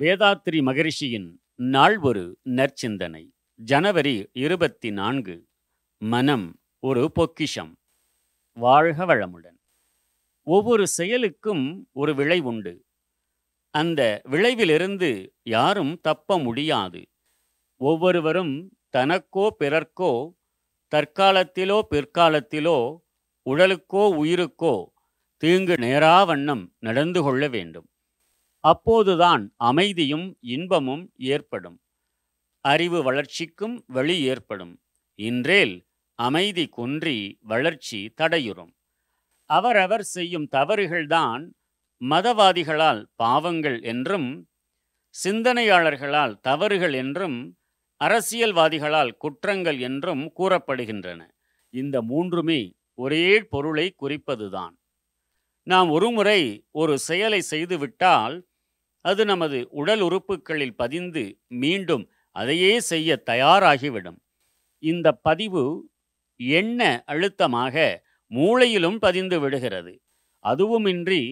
வேதாத்ரி மகரிஷியின் நாள் ஒரு நற்சிந்தனை ஜனவரி இருபத்தி நான்கு மனம் ஒரு பொக்கிஷம் வாழ்க வளமுடன் ஒவ்வொரு செயலுக்கும் ஒரு விளை உண்டு அந்த விளைவிலிருந்து யாரும் தப்ப முடியாது ஒவ்வொருவரும் தனக்கோ பிறர்க்கோ தற்காலத்திலோ பிற்காலத்திலோ உடலுக்கோ உயிருக்கோ தீங்கு நேரா வண்ணம் நடந்து கொள்ள வேண்டும் அப்போதுதான் அமைதியும் இன்பமும் ஏற்படும் அறிவு வளர்ச்சிக்கும் வழி ஏற்படும் இன்றேல் அமைதி குன்றி வளர்ச்சி தடையுறும் அவரவர் செய்யும் தவறுகள்தான் மதவாதிகளால் பாவங்கள் என்றும் சிந்தனையாளர்களால் தவறுகள் என்றும் அரசியல்வாதிகளால் குற்றங்கள் என்றும் கூறப்படுகின்றன இந்த மூன்றுமே ஒரே பொருளை குறிப்பதுதான் நாம் ஒருமுறை ஒரு செயலை செய்துவிட்டால் அது நமது உடல் உறுப்புகளில் பதிந்து மீண்டும் அதையே செய்ய தயாராகிவிடும் இந்த பதிவு எண்ண அழுத்தமாக மூளையிலும் பதிந்து விடுகிறது அதுவுமின்றி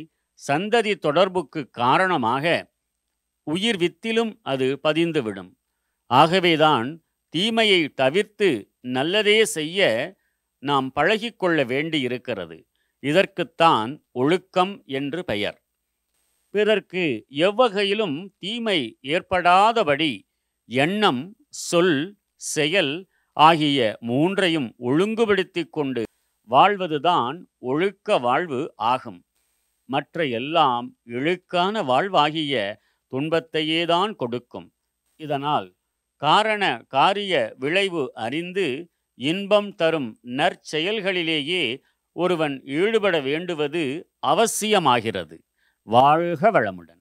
சந்ததி தொடர்புக்கு காரணமாக உயிர் வித்திலும் அது பதிந்துவிடும் ஆகவேதான் தீமையை தவிர்த்து நல்லதே செய்ய நாம் பழகிக்கொள்ள வேண்டியிருக்கிறது இதற்குத்தான் ஒழுக்கம் என்று பெயர் பிறர்க்கு எவ்வகையிலும் தீமை ஏற்படாதபடி எண்ணம் சொல் செயல் ஆகிய மூன்றையும் ஒழுங்குபடுத்தி கொண்டு வாழ்வதுதான் ஒழுக்க வாழ்வு ஆகும் மற்ற எல்லாம் இழுக்கான வாழ்வாகிய துன்பத்தையேதான் கொடுக்கும் இதனால் காரண காரிய விளைவு அறிந்து இன்பம் தரும் நற்செயல்களிலேயே ஒருவன் ஈடுபட வேண்டுவது அவசியமாகிறது வாழ்க வளமுடன்